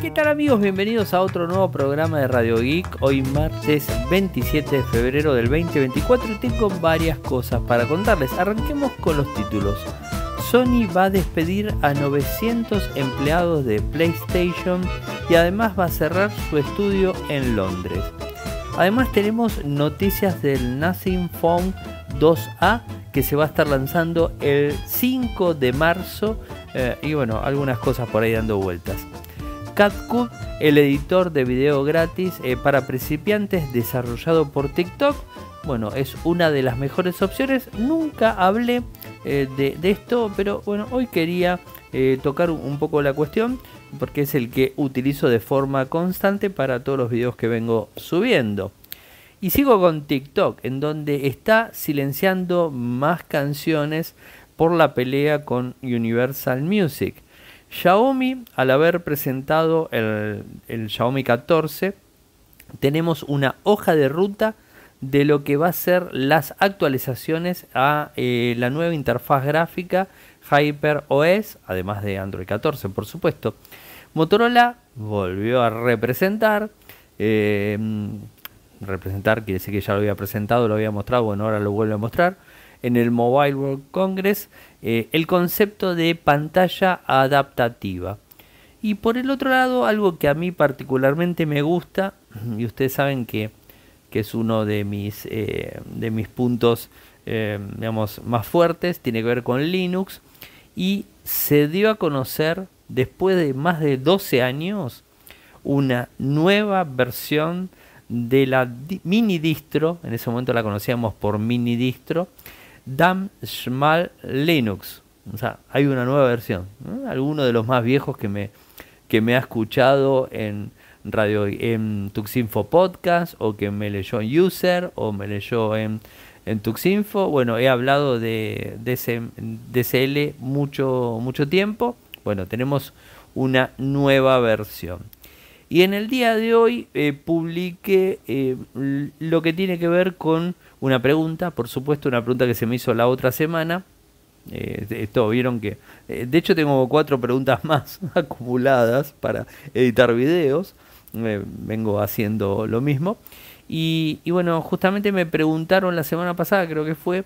¿Qué tal amigos? Bienvenidos a otro nuevo programa de Radio Geek. Hoy martes 27 de febrero del 2024 y tengo varias cosas para contarles. Arranquemos con los títulos. Sony va a despedir a 900 empleados de PlayStation y además va a cerrar su estudio en Londres. Además tenemos noticias del Nothing Phone 2A que se va a estar lanzando el 5 de marzo eh, y bueno, algunas cosas por ahí dando vueltas. CatCut, el editor de video gratis eh, para principiantes desarrollado por TikTok. Bueno, es una de las mejores opciones. Nunca hablé eh, de, esto, pero bueno, hoy quería eh, tocar un poco la cuestión porque es el que utilizo de forma constante para todos los videos que vengo subiendo. Y sigo con TikTok, en donde está silenciando más canciones por la pelea con Universal Music. Xiaomi, al haber presentado el, Xiaomi 14, tenemos una hoja de ruta de lo que va a ser las actualizaciones a eh, la nueva interfaz gráfica HyperOS, además de Android 14, por supuesto. Motorola volvió a representar. Em, representar quiere decir que ya lo había presentado, lo había mostrado, bueno, ahora lo vuelve a mostrar. En el Mobile World Congress eh, el concepto de pantalla adaptativa. Y por el otro lado, algo que a mí particularmente me gusta, y ustedes saben que, es uno de mis, eh, de puntos eh, digamos, más fuertes, tiene que ver con Linux, y se dio a conocer después de más de 12 años una nueva versión de la mini distro, en ese momento la conocíamos por mini distro, Damn small Linux. O sea, hay una nueva versión. Alguno de los más viejos que me, que me ha escuchado en radio en Tuxinfo Podcast o que me leyó en User o me leyó en, en Tuxinfo. Bueno, he hablado de, de DCL mucho, mucho tiempo. Bueno, tenemos una nueva versión. Y en el día de hoy eh, publiqué eh, lo que tiene que ver con una pregunta, por supuesto, una pregunta que se me hizo la otra semana. Eh, esto vieron que. Eh, de hecho, tengo cuatro preguntas más acumuladas para editar videos. vengo haciendo lo mismo. Y, bueno, justamente me preguntaron la semana pasada, creo que fue,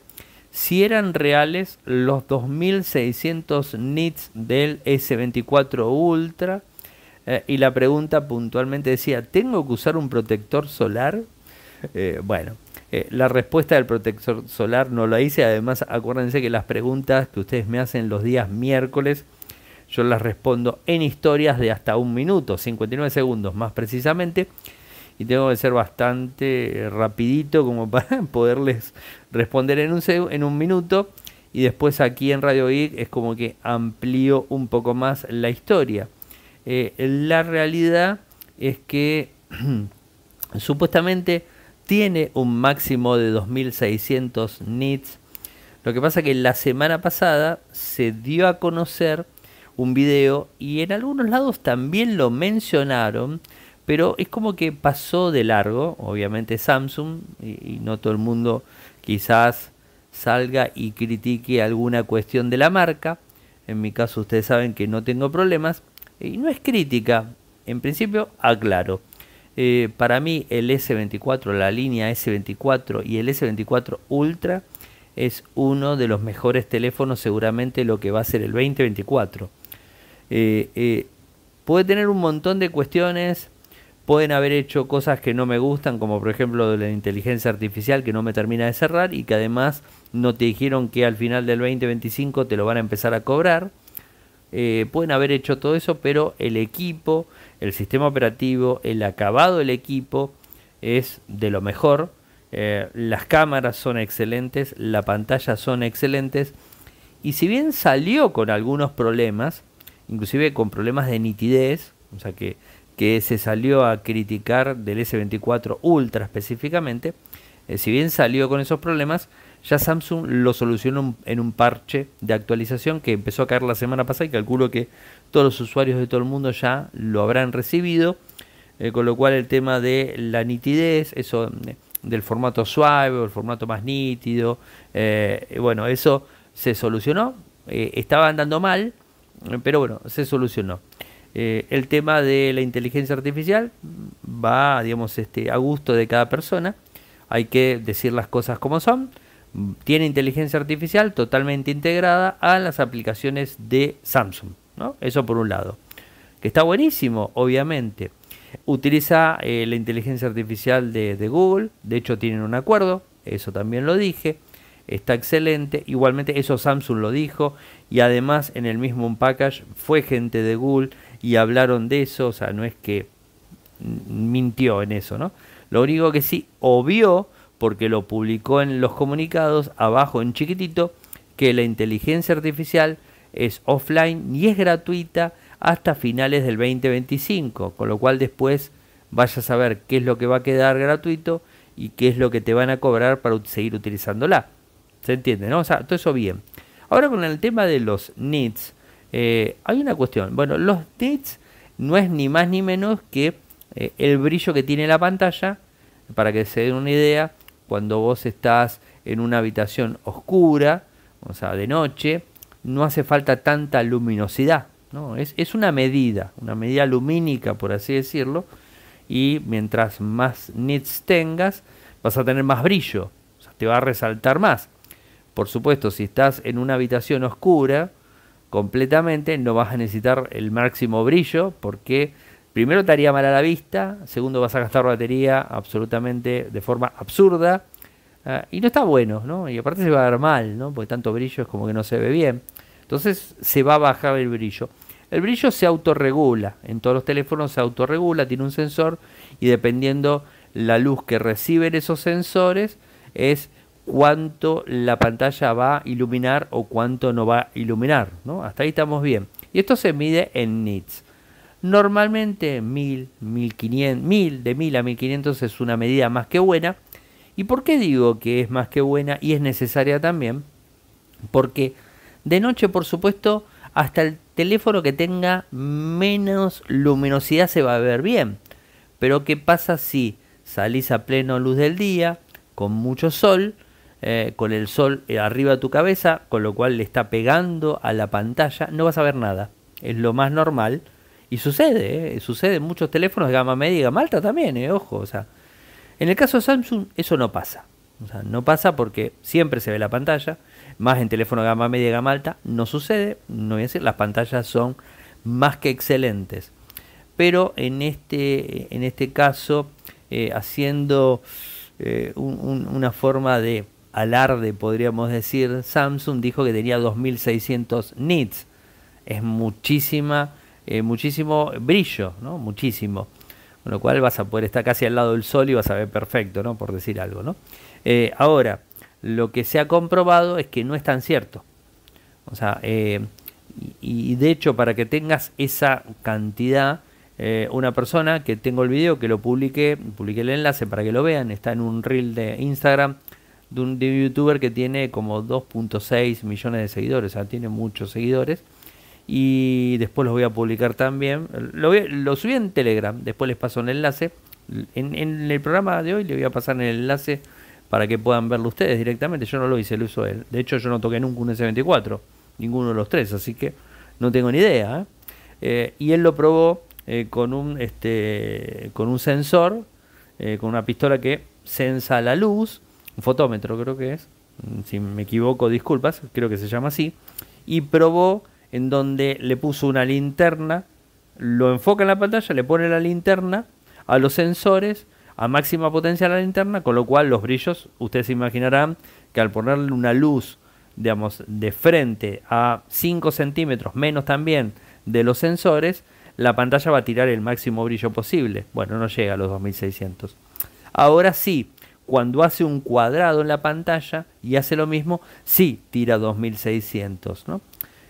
si eran reales los 2600 nits del S24 Ultra. Eh, y la pregunta puntualmente decía, ¿tengo que usar un protector solar? bueno, eh, la respuesta del protector solar no la hice, además acuérdense que las preguntas que ustedes me hacen los días miércoles, yo las respondo en historias de hasta un minuto, 59 segundos más precisamente, y tengo que ser bastante rapidito como para poderles responder en un, en un minuto, y después aquí en Radio Geek es como que amplío un poco más la historia. Eh, la realidad es que supuestamente tiene un máximo de 2600 nits. Lo que pasa que la semana pasada se dio a conocer un video y en algunos lados también lo mencionaron, pero es como que pasó de largo, obviamente Samsung, y, y no todo el mundo quizás salga y critique alguna cuestión de la marca. En mi caso ustedes saben que no tengo problemas. Y no es crítica, en principio aclaro. Eh, para mí el S24, la línea S24 y el S24 Ultra es uno de los mejores teléfonos, seguramente lo que va a ser el 2024. Eh, eh, puede tener un montón de cuestiones, pueden haber hecho cosas que no me gustan, como por ejemplo de la inteligencia artificial que no me termina de cerrar y que además no te dijeron que al final del 2025 te lo van a empezar a cobrar. Eh, pueden haber hecho todo eso, pero el equipo, el sistema operativo, el acabado del equipo es de lo mejor. Eh, las cámaras son excelentes, la pantalla son excelentes. Y si bien salió con algunos problemas, inclusive con problemas de nitidez, o sea que, se salió a criticar del S24 Ultra específicamente, eh, si bien salió con esos problemas, ya Samsung lo solucionó en un parche de actualización que empezó a caer la semana pasada y calculo que todos los usuarios de todo el mundo ya lo habrán recibido. Eh, con lo cual el tema de la nitidez, eso eh, del formato suave el formato más nítido, eh, bueno, eso se solucionó. estaba andando mal, pero bueno, se solucionó. el tema de la inteligencia artificial va, digamos, este, a gusto de cada persona. Hay que decir las cosas como son tiene inteligencia artificial totalmente integrada a las aplicaciones de Samsung. ¿no? Eso por un lado. Que está buenísimo, obviamente. Utiliza eh, la inteligencia artificial de, Google. De hecho, tienen un acuerdo. Eso también lo dije. Está excelente. Igualmente, eso Samsung lo dijo. Y además, en el mismo package fue gente de Google y hablaron de eso. O sea, no es que mintió en eso, ¿no? Lo único que sí obvió porque lo publicó en los comunicados abajo en chiquitito que la inteligencia artificial es offline y es gratuita hasta finales del 2025, con lo cual después vayas a saber qué es lo que va a quedar gratuito y qué es lo que te van a cobrar para seguir utilizándola. ¿Se entiende? ¿no? O sea, todo eso bien. Ahora con el tema de los NITs, eh, hay una cuestión. Bueno, los NITs no es ni más ni menos que eh, el brillo que tiene la pantalla, para que se den una idea, cuando vos estás en una habitación oscura, o sea, de noche, no hace falta tanta luminosidad. ¿no? Es, una medida, una medida lumínica, por así decirlo, y mientras más nits tengas, vas a tener más brillo, o sea, te va a resaltar más. Por supuesto, si estás en una habitación oscura completamente, no vas a necesitar el máximo brillo porque primero te haría mal a la vista, segundo vas a gastar batería absolutamente de forma absurda. Ah, y no está bueno, ¿no? Y aparte se va a ver mal, ¿no? Porque tanto brillo es como que no se ve bien. Entonces se va a bajar el brillo. El brillo se autorregula, en todos los teléfonos se autorregula, tiene un sensor y dependiendo la luz que reciben esos sensores es cuánto la pantalla va a iluminar o cuánto no va a iluminar, ¿no? Hasta ahí estamos bien. Y esto se mide en nits. Normalmente 1000, 1500, de 1000 a 1500 es una medida más que buena. ¿Y por qué digo que es más que buena y es necesaria también? Porque de noche, por supuesto, hasta el teléfono que tenga menos luminosidad se va a ver bien. Pero ¿qué pasa si salís a pleno luz del día, con mucho sol, eh, con el sol arriba de tu cabeza, con lo cual le está pegando a la pantalla? No vas a ver nada. Es lo más normal y sucede, ¿eh? sucede en muchos teléfonos de gama media y gama alta también, ¿eh? ojo. O sea, en el caso de Samsung eso no pasa. no pasa porque siempre se ve la pantalla, más en teléfono de gama media y gama alta, no sucede, no voy a decir, las pantallas son más que excelentes. Pero en este, en este caso, eh, haciendo una forma de alarde, podríamos decir, Samsung dijo que tenía 2600 nits. Es muchísima eh, muchísimo brillo, ¿no? Muchísimo. Con lo cual vas a poder estar casi al lado del sol y vas a ver perfecto, ¿no? Por decir algo, ¿no? Eh, ahora, lo que se ha comprobado es que no es tan cierto. O sea, eh, y, de hecho, para que tengas esa cantidad, una persona que tengo el video, que lo publique, publique el enlace para que lo vean, está en un reel de Instagram, un, de un, youtuber que tiene como 2.6 millones de seguidores, o sea, tiene muchos seguidores y después los voy a publicar también. Lo, subí en Telegram, después les paso el enlace. En, el programa de hoy le voy a pasar el enlace para que puedan verlo ustedes directamente. Yo no lo hice, lo hizo él. De hecho, yo no toqué nunca un S24, ninguno de los tres, así que no tengo ni idea. ¿eh? Eh, y él lo probó eh, con, un, este, con un sensor, con una pistola que sensa la luz, un fotómetro creo que es, mm, si me equivoco, disculpas, creo que se llama así, y probó en donde le puso una linterna, lo enfoca en la pantalla, le pone la linterna a los sensores a máxima potencia la linterna, con lo cual los brillos, ustedes se imaginarán que al ponerle una luz, digamos, de frente a 5 centímetros menos también de los sensores, la pantalla va a tirar el máximo brillo posible. Bueno, no llega a los 2600. Ahora sí, cuando hace un cuadrado en la pantalla y hace lo mismo, sí tira 2600, ¿no?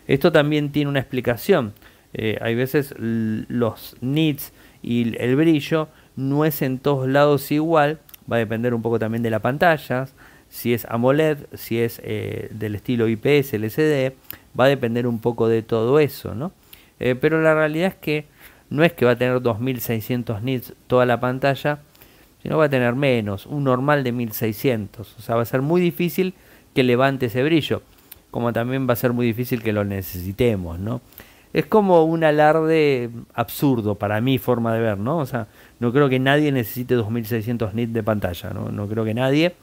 Esto también tiene una explicación. Eh, hay veces los nits y el brillo no es en todos lados igual. Va a depender un poco también de la pantalla. Si es AMOLED, si es eh, del estilo IPS, LCD. Va a depender un poco de todo eso, ¿no? Eh, pero la realidad es que no es que va a tener 2600 nits toda la pantalla, sino va a tener menos, un normal de 1600. O sea, va a ser muy difícil que levante ese brillo como también va a ser muy difícil que lo necesitemos, ¿no? Es como un alarde absurdo para mi forma de ver, ¿no? O sea, no creo que nadie necesite 2600 nits de pantalla, ¿no? No creo que nadie.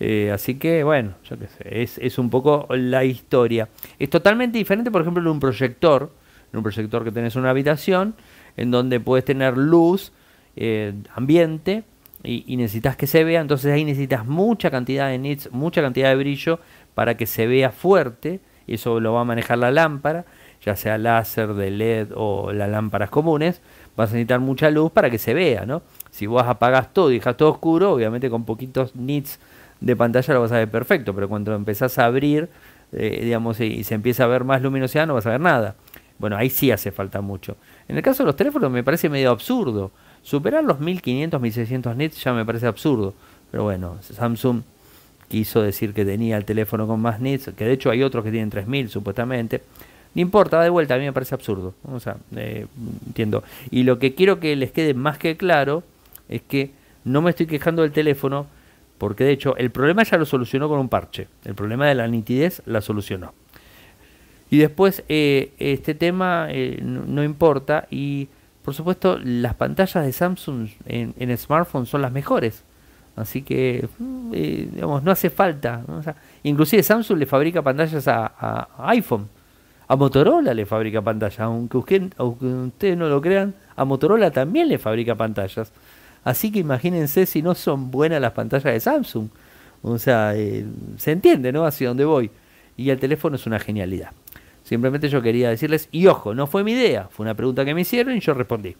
Eh, así que, bueno, yo qué sé, es, un poco la historia. Es totalmente diferente, por ejemplo, en un proyector, en un proyector que tenés una habitación, en donde puedes tener luz, eh, ambiente, y, y, necesitas que se vea, entonces ahí necesitas mucha cantidad de nits, mucha cantidad de brillo para que se vea fuerte, eso lo va a manejar la lámpara, ya sea láser, de LED o las lámparas comunes, vas a necesitar mucha luz para que se vea, ¿no? Si vos apagás todo y dejas todo oscuro, obviamente con poquitos nits de pantalla lo vas a ver perfecto, pero cuando empezás a abrir, eh, digamos, y se empieza a ver más luminosidad, no vas a ver nada. Bueno, ahí sí hace falta mucho. En el caso de los teléfonos me parece medio absurdo. Superar los 1500, 1600 nits ya me parece absurdo. Pero bueno, Samsung quiso decir que tenía el teléfono con más nits, que de hecho hay otros que tienen 3.000 supuestamente. No importa, de vuelta, a mí me parece absurdo. O sea, eh, entiendo. Y lo que quiero que les quede más que claro es que no me estoy quejando del teléfono, porque de hecho el problema ya lo solucionó con un parche. El problema de la nitidez la solucionó. Y después eh, este tema eh, no, importa y por supuesto las pantallas de Samsung en, en smartphone son las mejores. Así que, eh, digamos, no hace falta. inclusive Samsung le fabrica pantallas a, iPhone. A Motorola le fabrica pantallas. Aunque, ustedes no lo crean, a Motorola también le fabrica pantallas. Así que imagínense si no son buenas las pantallas de Samsung. O sea, eh, se entiende, ¿no? Hacia dónde voy. Y el teléfono es una genialidad. Simplemente yo quería decirles, y ojo, no fue mi idea, fue una pregunta que me hicieron y yo respondí.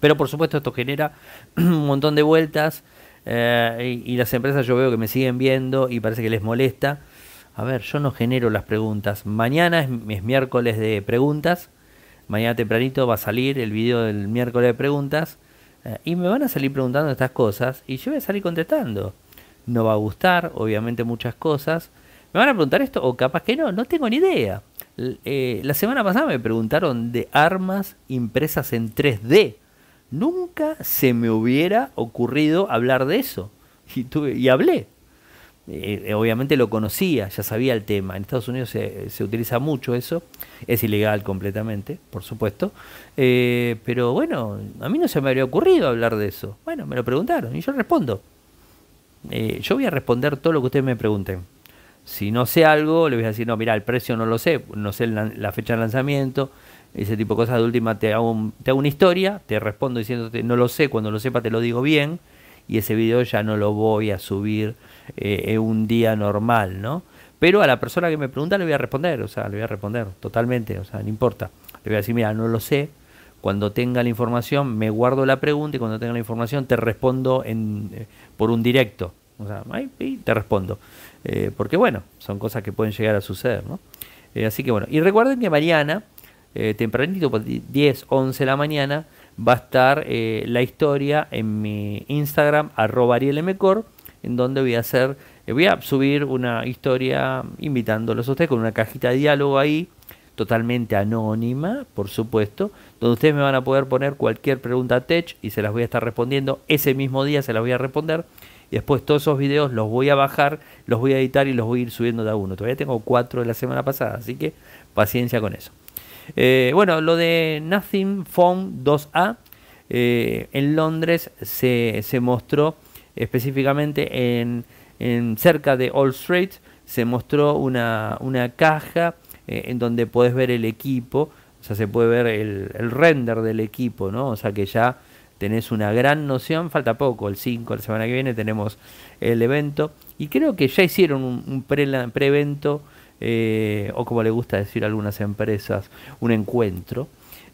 Pero por supuesto esto genera un montón de vueltas eh, y, las empresas yo veo que me siguen viendo y parece que les molesta. A ver, yo no genero las preguntas. Mañana es, miércoles de preguntas. Mañana tempranito va a salir el video del miércoles de preguntas. Eh, y me van a salir preguntando estas cosas y yo voy a salir contestando. No va a gustar, obviamente, muchas cosas. Me van a preguntar esto o capaz que no, no tengo ni idea. Eh, la semana pasada me preguntaron de armas impresas en 3D. Nunca se me hubiera ocurrido hablar de eso. Y, hablé. Eh, eh, obviamente lo conocía, ya sabía el tema. En Estados Unidos se, se utiliza mucho eso. Es ilegal completamente, por supuesto. Eh, pero bueno, a mí no se me habría ocurrido hablar de eso. Bueno, me lo preguntaron y yo respondo. yo voy a responder todo lo que ustedes me pregunten. Si no sé algo, le voy a decir, no, mira, el precio no lo sé, no sé la fecha de lanzamiento, ese tipo de cosas de última te hago, una historia, te respondo diciéndote no lo sé, cuando lo sepa te lo digo bien y ese video ya no lo voy a subir eh, en un día normal, ¿no? Pero a la persona que me pregunta le voy a responder, o sea, le voy a responder totalmente, o sea, no importa. Le voy a decir, mira, no lo sé, cuando tenga la información me guardo la pregunta y cuando tenga la información te respondo eh, por un directo, o sea, te respondo. Eh, porque bueno, son cosas que pueden llegar a suceder, ¿no? así que bueno, y recuerden que Mariana eh, tempranito, 10, pues, 11 de la mañana, va a estar eh, la historia en mi Instagram, arroba en donde voy a hacer, eh, voy a subir una historia invitándolos a ustedes con una cajita de diálogo ahí, totalmente anónima, por supuesto, donde ustedes me van a poder poner cualquier pregunta tech y se las voy a estar respondiendo, ese mismo día se las voy a responder. Y después todos esos videos los voy a bajar, los voy a editar y los voy a ir subiendo de a uno. Todavía tengo cuatro de la semana pasada, así que paciencia con eso. Eh, bueno, lo de Nothing Phone 2A eh, en Londres se, se mostró específicamente en, en, cerca de Old Street, se mostró una, caja eh, en donde podés ver el equipo, o sea, se puede ver el, render del equipo, ¿no? O sea que ya tenés una gran noción, falta poco, el 5, la semana que viene tenemos el evento, y creo que ya hicieron un, un pre-evento. pre evento eh, o como le gusta decir a algunas empresas, un encuentro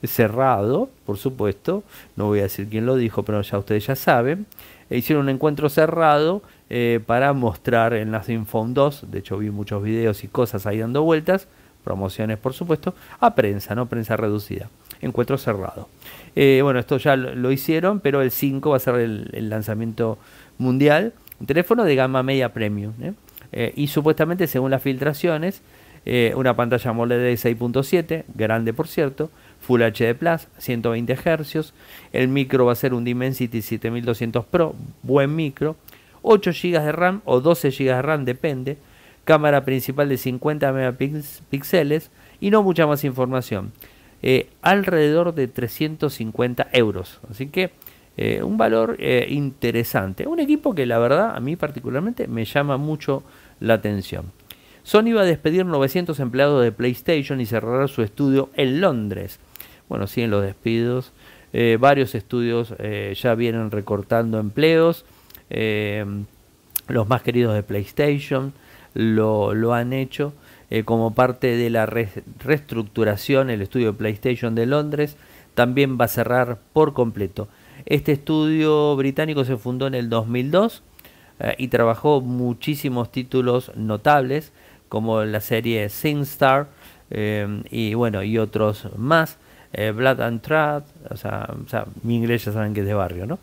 cerrado, por supuesto, no voy a decir quién lo dijo, pero ya ustedes ya saben, e hicieron un encuentro cerrado eh, para mostrar en las Infon 2, de hecho vi muchos videos y cosas ahí dando vueltas, promociones por supuesto, a prensa, no prensa reducida, encuentro cerrado. Eh, bueno, esto ya lo, hicieron, pero el 5 va a ser el, lanzamiento mundial, un teléfono de gama media premium. ¿eh? Eh, y supuestamente, según las filtraciones, eh, una pantalla AMOLED de 6.7, grande por cierto, Full HD Plus, 120 Hz, el micro va a ser un Dimensity 7200 Pro, buen micro, 8 GB de RAM o 12 GB de RAM, depende, cámara principal de 50 megapíxeles y no mucha más información. Eh, alrededor de 350 euros. Así que eh, un valor eh, interesante. Un equipo que la verdad a mí particularmente me llama mucho la atención. Sony va a despedir 900 empleados de PlayStation y cerrar su estudio en Londres. Bueno, siguen los despidos. Eh, varios estudios ya vienen recortando empleos. los más queridos de PlayStation lo, lo han hecho como parte de la reestructuración. El estudio de PlayStation de Londres también va a cerrar por completo. Este estudio británico se fundó en el 2002 eh, y trabajó muchísimos títulos notables como la serie SingStar Star eh, y bueno y otros más. Eh, Blood and Trap, o, sea, mi inglés ya saben que es de barrio, ¿no?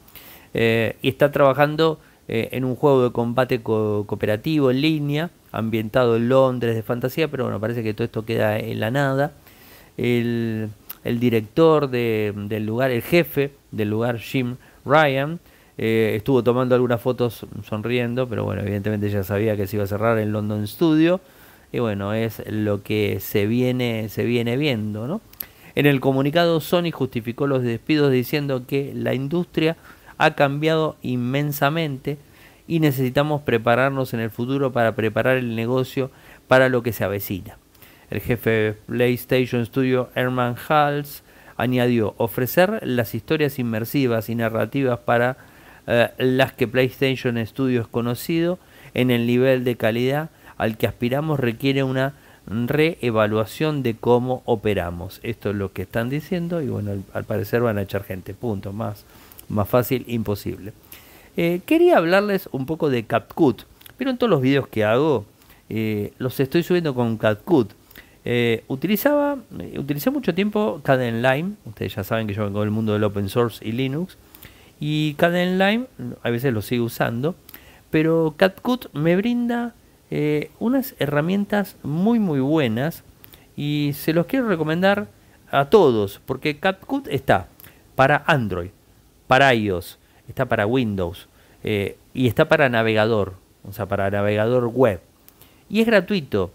y está trabajando en un juego de combate cooperativo en línea, ambientado en Londres de fantasía, pero bueno, parece que todo esto queda en la nada. El, el director del lugar, el jefe del lugar, Jim Ryan. Eh, estuvo tomando algunas fotos sonriendo, pero bueno, evidentemente ya sabía que se iba a cerrar el London Studio. Y bueno, es lo que se viene, se viene viendo, En el comunicado, Sony justificó los despidos diciendo que la industria ha cambiado inmensamente y necesitamos prepararnos en el futuro para preparar el negocio para lo que se avecina. El jefe de PlayStation Studio, Herman Hals, añadió ofrecer las historias inmersivas y narrativas para eh, las que PlayStation Studio es conocido en el nivel de calidad al que aspiramos requiere una reevaluación de cómo operamos. Esto es lo que están diciendo y bueno, al, parecer van a echar gente, punto, más, más fácil, imposible. Eh, quería hablarles un poco de CapCut, pero en todos los videos que hago eh, los estoy subiendo con CapCut eh, utilizaba, eh, utilicé mucho tiempo line ustedes ya saben que yo vengo del mundo del open source y Linux, y line a veces lo sigo usando, pero CatCut me brinda eh, unas herramientas muy muy buenas y se los quiero recomendar a todos, porque CatCut está para Android, para iOS, está para Windows y está para navegador, o sea, para navegador web. Y es gratuito.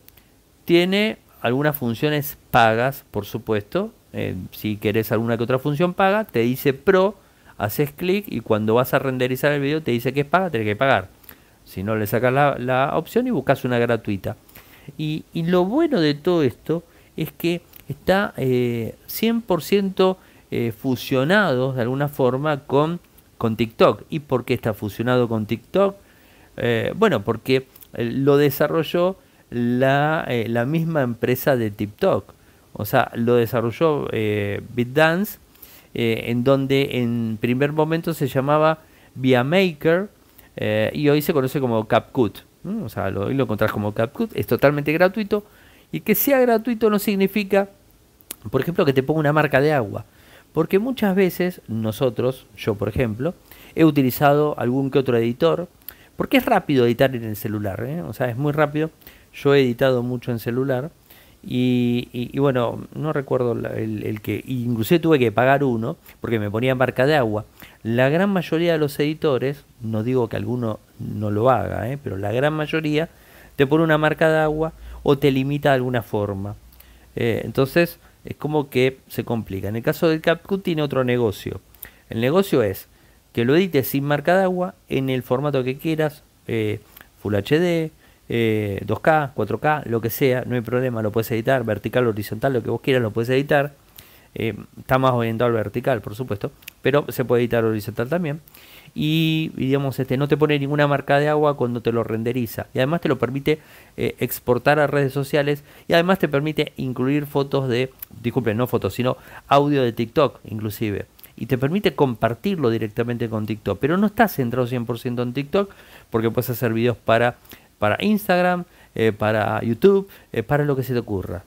Tiene algunas funciones pagas, por supuesto. Eh, si querés alguna que otra función paga, te dice pro, haces clic y cuando vas a renderizar el video te dice que es paga, tenés que pagar. Si no, le sacas la, opción y buscas una gratuita. Y, lo bueno de todo esto es que está 100% eh, eh, fusionado de alguna forma con, con TikTok. ¿Y por qué está fusionado con TikTok? bueno, porque lo desarrolló la, eh, la misma empresa de TikTok. O sea, lo desarrolló eh, BitDance, eh, en donde en primer momento se llamaba ViaMaker y hoy se conoce como CapCut. O sea, lo, hoy lo encontrás como CapCut, es totalmente gratuito. Y que sea gratuito no significa, por ejemplo, que te ponga una marca de agua. Porque muchas veces nosotros, yo por ejemplo, he utilizado algún que otro editor, porque es rápido editar en el celular, o sea, es muy rápido. Yo he editado mucho en celular y, bueno, no recuerdo el, que, inclusive tuve que pagar uno porque me ponía marca de agua. La gran mayoría de los editores, no digo que alguno no lo haga, ¿eh? pero la gran mayoría te pone una marca de agua o te limita de alguna forma. Eh, entonces es como que se complica. En el caso del CapCut tiene otro negocio. El negocio es que lo edites sin marca de agua en el formato que quieras, eh, Full HD, 2K, eh, 4K, lo que sea, no hay problema, lo puedes editar, vertical, horizontal, lo que vos quieras, lo puedes editar. Eh, está más orientado al vertical, por supuesto, pero se puede editar horizontal también. Y, digamos, este, no te pone ninguna marca de agua cuando te lo renderiza. Y además te lo permite eh, exportar a redes sociales. Y además te permite incluir fotos de, disculpen, no fotos, sino audio de TikTok, inclusive. Y te permite compartirlo directamente con TikTok. Pero no está centrado 100% en TikTok porque puedes hacer videos para para Instagram, eh, para YouTube, eh, para lo que se te ocurra.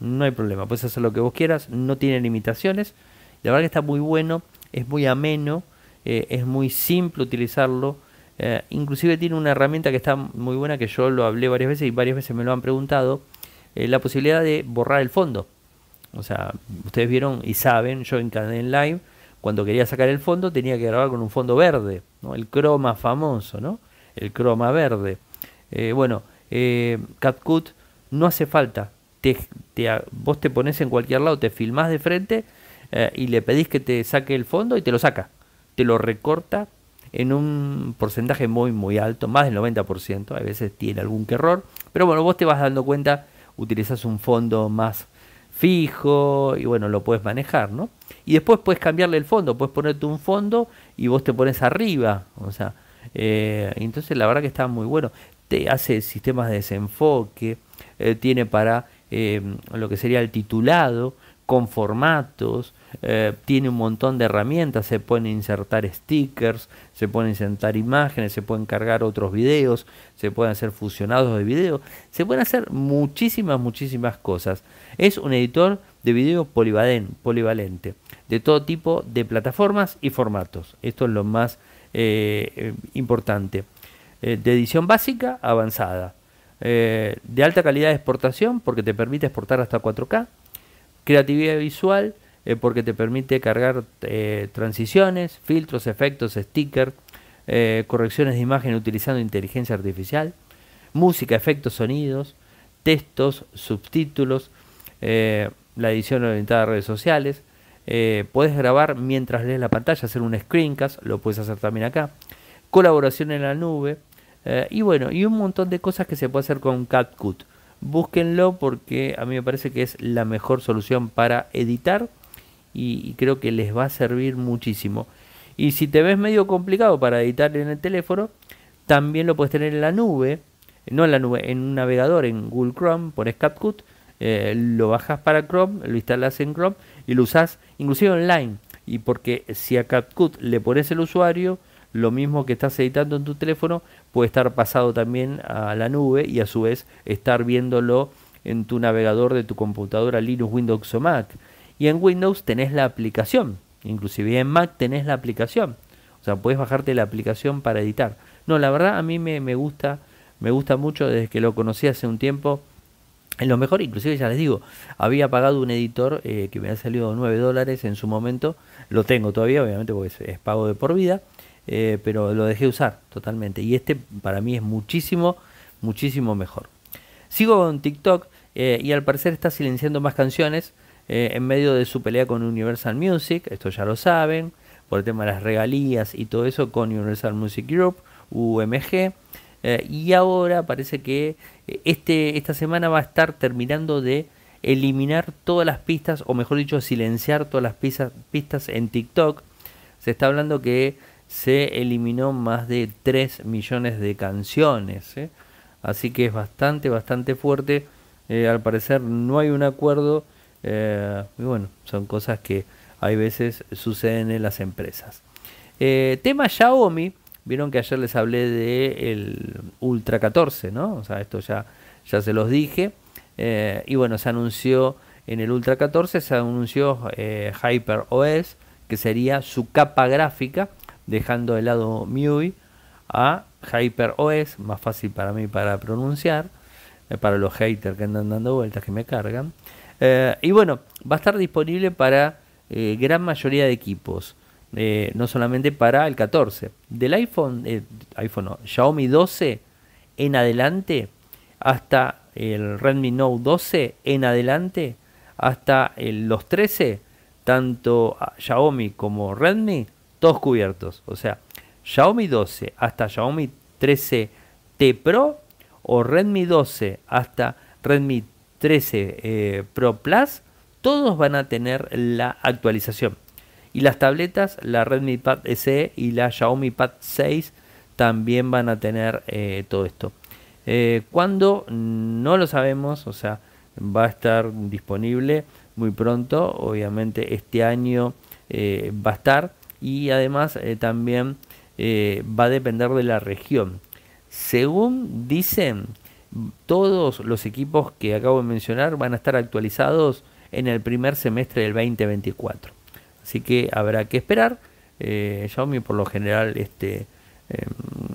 No hay problema, puedes hacer lo que vos quieras, no tiene limitaciones. La verdad que está muy bueno, es muy ameno, eh, es muy simple utilizarlo. inclusive tiene una herramienta que está muy buena que yo lo hablé varias veces y varias veces me lo han preguntado, la posibilidad de borrar el fondo. O sea, ustedes vieron y saben, yo en en Live, cuando quería sacar el fondo tenía que grabar con un fondo verde, el croma famoso, ¿no? el croma verde. Eh, bueno, eh, CapCut no hace falta. Te, vos te pones en cualquier lado, te filmás de frente eh, y le pedís que te saque el fondo y te lo saca. Te lo recorta en un porcentaje muy, muy alto, más del 90%. A veces tiene algún error. Pero bueno, vos te vas dando cuenta, utilizas un fondo más fijo y bueno, lo puedes manejar, ¿no? Y después puedes cambiarle el fondo, puedes ponerte un fondo y vos te pones arriba, o sea, eh, entonces la verdad que está muy bueno te hace sistemas de desenfoque, eh, tiene para eh, lo que sería el titulado, con formatos, eh, tiene un montón de herramientas, se pueden insertar stickers, se pueden insertar imágenes, se pueden cargar otros videos, se pueden hacer fusionados de video, se pueden hacer muchísimas, muchísimas cosas. Es un editor de video polivalente, de todo tipo de plataformas y formatos. Esto es lo más importante. Eh, de edición básica avanzada. Eh, de alta calidad de exportación porque te permite exportar hasta 4K. Creatividad visual eh, porque te permite cargar transiciones, filtros, efectos, stickers, correcciones de imagen utilizando inteligencia artificial. Música, efectos, sonidos, textos, subtítulos. la edición orientada a redes sociales. puedes grabar mientras lees la pantalla, hacer un screencast, lo puedes hacer también acá colaboración en la nube, eh, y bueno, y un montón de cosas que se puede hacer con CapCut. Búsquenlo porque a mí me parece que es la mejor solución para editar y, creo que les va a servir muchísimo. Y si te ves medio complicado para editar en el teléfono, también lo puedes tener en la nube, no en la nube, en un navegador, en Google Chrome, pones CapCut, eh, lo bajas para Chrome, lo instalas en Chrome y lo usas inclusive online. Y porque si a CapCut le pones el usuario, lo mismo que estás editando en tu teléfono puede estar pasado también a la nube y a su vez estar viéndolo en tu navegador de tu computadora Linux, Windows o Mac. Y en Windows tenés la aplicación, inclusive en Mac tenés la aplicación. O sea, puedes bajarte la aplicación para editar. No, la verdad a mí me, gusta, me gusta mucho desde que lo conocí hace un tiempo. es lo mejor, inclusive ya les digo, había pagado un editor eh, que me ha salido 9 dólares en su momento. Lo tengo todavía, obviamente, porque es pago de por vida. Eh, pero lo dejé usar totalmente. Y este para mí es muchísimo, muchísimo mejor. Sigo con TikTok eh, y al parecer está silenciando más canciones eh, en medio de su pelea con Universal Music, esto ya lo saben, por el tema de las regalías y todo eso con Universal Music Group, UMG. y ahora parece que este, esta semana va a estar terminando de eliminar todas las pistas, o mejor dicho, silenciar todas las pistas, pistas en TikTok. Se está hablando que se eliminó más de 3 millones de canciones. ¿eh? Así que es bastante, bastante fuerte. Eh, al parecer no hay un acuerdo. Eh, y bueno, son cosas que hay veces suceden en las empresas. tema Xiaomi. Vieron que ayer les hablé de el Ultra 14, ¿no? O sea, esto ya, ya se los dije. y bueno, se anunció en el Ultra 14, se anunció OS que sería su capa gráfica dejando de lado MIUI a HyperOS, más fácil para mí para pronunciar, eh, para los haters que andan dando vueltas, que me cargan. Eh, y bueno, va a estar disponible para eh, gran mayoría de equipos, no solamente para el 14. Del iPhone, iPhone Xiaomi 12 en adelante, hasta el Redmi Note 12 en adelante, hasta el, los 13, tanto Xiaomi como Redmi cubiertos. O sea, Xiaomi 12 hasta Xiaomi 13T Pro o Redmi 12 hasta Redmi 13 eh, Pro Plus, todos van a tener la actualización. Y las tabletas, la Redmi Pad SE y la Xiaomi Pad 6 también van a tener eh, todo esto. Eh, cuando no lo sabemos, o sea, va a estar disponible muy pronto, obviamente este año va a estar, y además eh, también eh, va a depender de la región. Según dicen, todos los equipos que acabo de mencionar van a estar actualizados en el primer semestre del 2024. Así que habrá que esperar. Eh, Xiaomi por lo general este, em,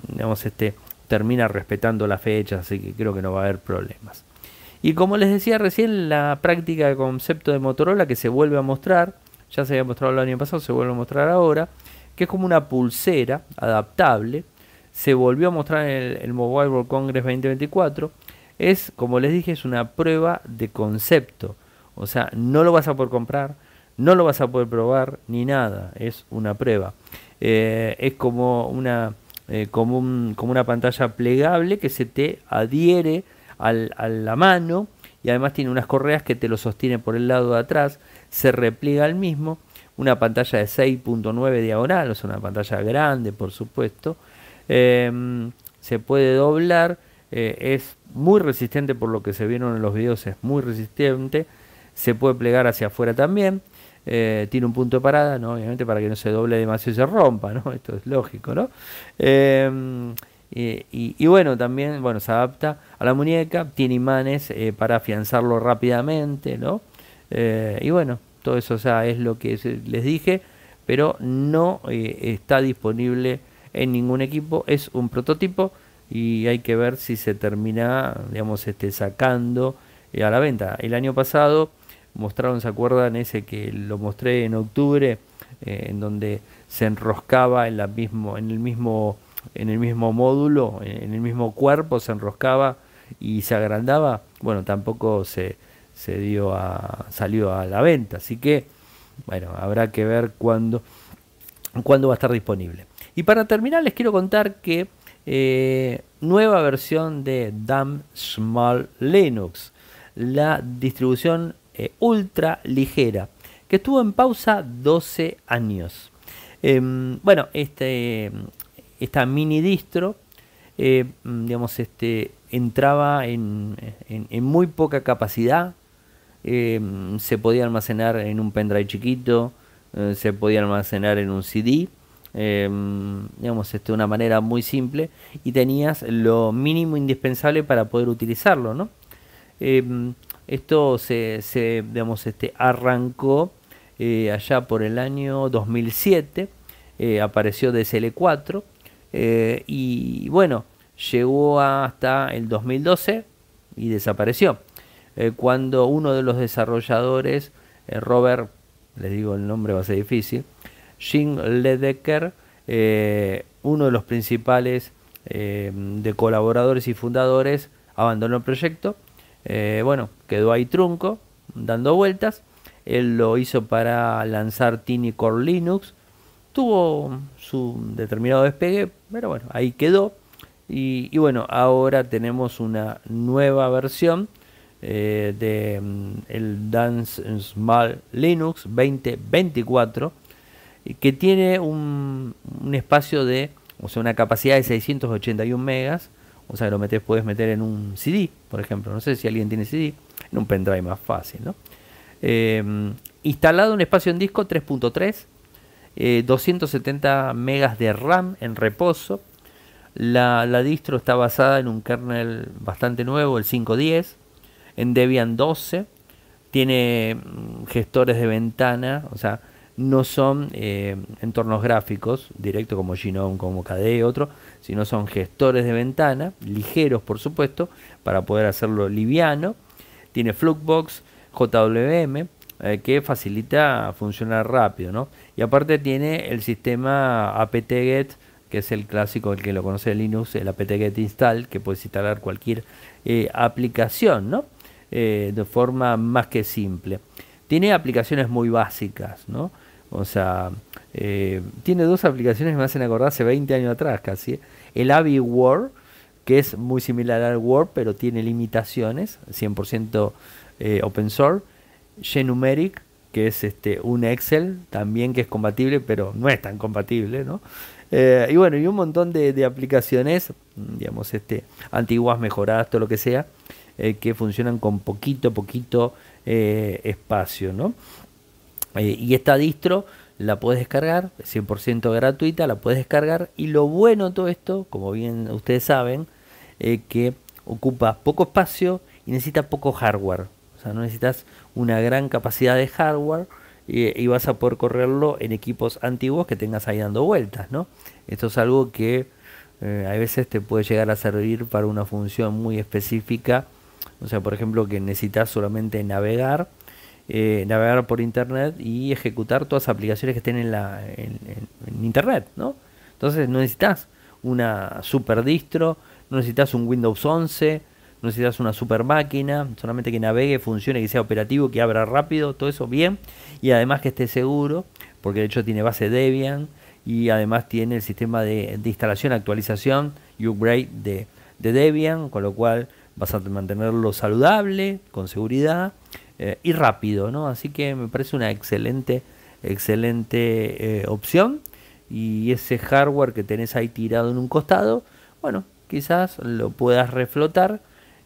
digamos, este, termina respetando la fecha, así que creo que no va a haber problemas. Y como les decía recién, la práctica de concepto de Motorola que se vuelve a mostrar ya se había mostrado el año pasado, se vuelve a mostrar ahora, que es como una pulsera adaptable, se volvió a mostrar en el, Mobile World Congress 2024, es, como les dije, es una prueba de concepto, o sea, no lo vas a poder comprar, no lo vas a poder probar, ni nada, es una prueba. Eh, es como una, eh, como, una pantalla plegable que se te adhiere a la mano y además tiene unas correas que te lo sostienen por el lado de atrás se repliega al mismo, una pantalla de 6.9 diagonal, o sea, una pantalla grande, por supuesto, em, se puede doblar, eh, es muy resistente por lo que se vieron en los videos, es muy resistente, se puede plegar hacia afuera también, eh, tiene un punto de parada, ¿no? obviamente para que no se doble demasiado y se rompa, ¿no? esto es lógico, ¿no? Em, y, bueno, también bueno, se adapta a la muñeca, tiene imanes eh, para afianzarlo rápidamente, ¿no? Eh, y bueno, todo eso es lo que les dije, pero no eh, está disponible en ningún equipo, es un prototipo y hay que ver si se termina, digamos, este, sacando eh, a la venta. El año pasado mostraron, ¿se acuerdan? Ese que lo mostré en octubre, en donde se enroscaba en, mismo, en el mismo en el mismo módulo, en el mismo cuerpo, se enroscaba y se agrandaba. Bueno, tampoco se, se dio a, salió a la venta. Así que, bueno, habrá que ver cuándo, cuándo va a estar disponible. Y para terminar les quiero contar que eh, nueva versión de Damn Small Linux, la distribución eh, ultra ligera, que estuvo en pausa 12 años. Em, bueno, este, esta mini distro, eh, digamos, este, entraba en, en, en muy poca capacidad, eh, se podía almacenar en un pendrive chiquito, eh, se podía almacenar en un CD, eh, digamos, este, una manera muy simple y tenías lo mínimo indispensable para poder utilizarlo, esto se, digamos, este, arrancó allá por el año 2007, apareció DSL4 y bueno, llegó hasta el 2012 y desapareció. Eh, cuando uno de los desarrolladores, eh, Robert, les digo el nombre va a ser difícil, Jim Ledecker, eh, uno de los principales de colaboradores y fundadores, abandonó el proyecto. bueno, quedó ahí trunco, dando vueltas. Él lo hizo para lanzar Tiny Core Linux. Tuvo su determinado despegue, pero bueno, ahí quedó. y, bueno, ahora tenemos una nueva versión eh, de mm, el Dance Small Linux 2024 que tiene un, espacio de, o sea, una capacidad de 681 megas, o sea, lo metes, puedes meter en un CD, por ejemplo, no sé si alguien tiene CD, en un pendrive más fácil, ¿no? Eh, instalado un espacio en disco 3.3, 270 eh, megas de RAM en reposo, la, la, distro está basada en un kernel bastante nuevo, el 510, en Debian 12, tiene mm, gestores de ventana, o sea, no son eh, entornos gráficos directos como Gnome, como KDE y otro, sino son gestores de ventana, ligeros por supuesto, para poder hacerlo liviano. Tiene Fluxbox, JWM, eh, que facilita funcionar rápido, ¿no? Y aparte tiene el sistema apt-get, e que es el clásico, el que lo conoce Linux, el apt-get e install, que puedes instalar cualquier eh, aplicación, ¿no? Eh, de forma más que simple. Tiene aplicaciones muy básicas, ¿no? O sea, eh, tiene dos aplicaciones que me hacen acordar hace 20 años atrás casi. El Avi Word, que es muy similar al Word, pero tiene limitaciones, 100% eh, open source. Genumeric, que es este, un Excel también que es compatible, pero no es tan compatible, ¿no? y bueno, y un montón de, de, aplicaciones, digamos, este, antiguas, mejoradas, todo lo que sea, eh, que funcionan con poquito, poquito eh, espacio, ¿no? Eh, y esta distro la puedes descargar, 100% gratuita, la puedes descargar. Y lo bueno de todo esto, como bien ustedes saben, es que ocupa poco espacio y necesita poco hardware. O sea, no necesitas una gran capacidad de hardware y, vas a poder correrlo en equipos antiguos que tengas ahí dando vueltas, ¿no? Esto es algo que a veces te puede llegar a servir para una función muy específica o sea, por ejemplo, que necesitas solamente navegar, eh, navegar por internet y ejecutar todas las aplicaciones que estén en, la, en, internet, ¿no? Entonces no necesitas una super distro, no necesitas un Windows 11, no necesitas una super máquina, solamente que navegue, funcione, que sea operativo, que abra rápido, todo eso bien, y además que esté seguro, porque de hecho tiene base Debian y además tiene el sistema de, instalación, actualización y upgrade de Debian, con lo cual vas a mantenerlo saludable, con seguridad eh, y rápido, ¿no? Así que me parece una excelente, excelente eh, opción. Y ese hardware que tenés ahí tirado en un costado, bueno, quizás lo puedas reflotar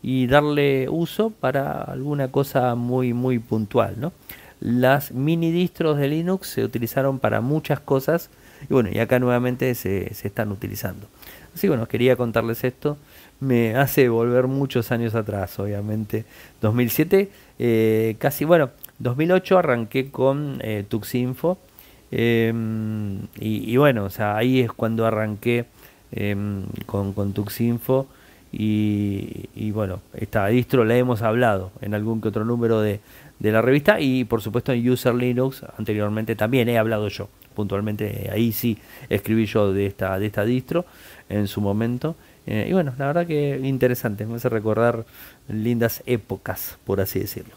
y darle uso para alguna cosa muy, muy puntual, ¿no? Las mini distros de Linux se utilizaron para muchas cosas y bueno, y acá nuevamente se, se están utilizando. Así que bueno, quería contarles esto me hace volver muchos años atrás, obviamente. 2007, eh, casi, bueno, 2008 arranqué con eh, Tuxinfo. Em, y, bueno, o sea, ahí es cuando arranqué em, con, Tuxinfo. Y, bueno, esta distro la hemos hablado en algún que otro número de, de la revista. Y por supuesto en User Linux anteriormente también he hablado yo. Puntualmente ahí sí escribí yo de esta, de esta distro en su momento. Eh, y bueno, la verdad que interesante, me hace recordar lindas épocas, por así decirlo.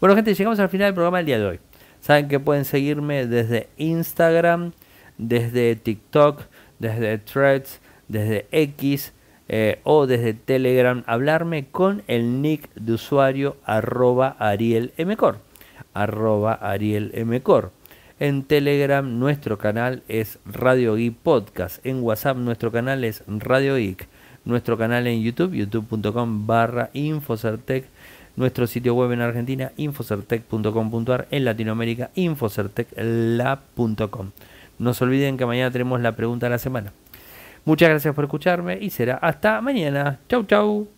Bueno, gente, llegamos al final del programa del día de hoy. Saben que pueden seguirme desde Instagram, desde TikTok, desde Threads, desde X eh, o desde Telegram. Hablarme con el nick de usuario arroba arielmcor. Arroba arielmcor. En Telegram nuestro canal es Radio Geek Podcast. En WhatsApp nuestro canal es Radio Geek nuestro canal en YouTube, youtube.com barra Infocertec, nuestro sitio web en Argentina, infocertec.com.ar, en Latinoamérica, infocertecla.com. No se olviden que mañana tenemos la pregunta de la semana. Muchas gracias por escucharme y será hasta mañana. Chau, chau.